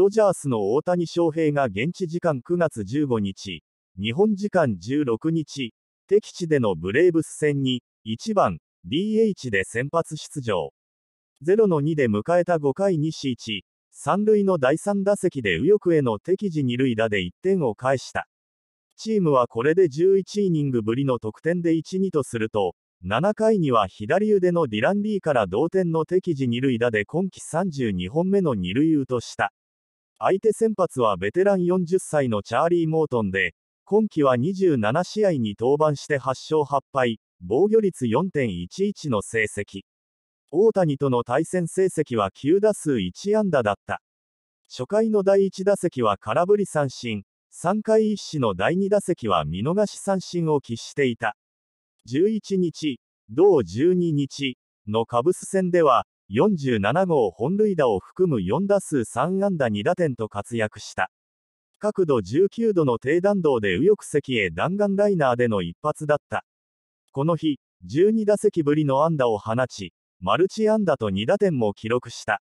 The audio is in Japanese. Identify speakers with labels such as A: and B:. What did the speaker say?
A: ドジャースの大谷翔平が現地時間9月15日、日本時間16日、敵地でのブレーブス戦に、1番、DH で先発出場。0の2で迎えた5回西1、3塁の第3打席で右翼への敵地二塁打で1点を返した。チームはこれで11イニングぶりの得点で1-2とすると、7回には左腕のディラン・リーから同点の敵地二塁打で今季32本目の二塁打とした。相手先発はベテラン40歳のチャーリー・モートンで、今季は27試合に登板して8勝8敗、防御率4.11の成績。大谷との対戦成績は9打数1安打だった。初回の第1打席は空振り三振、3回一死の第2打席は見逃し三振を喫していた。11日、同12日のカブス戦では、47号本塁打を含む4打数3安打2打点と活躍した。角度19度の低弾道で右翼席へ弾丸ライナーでの一発だった。この日、12打席ぶりの安打を放ち、マルチ安打と2打点も記録した。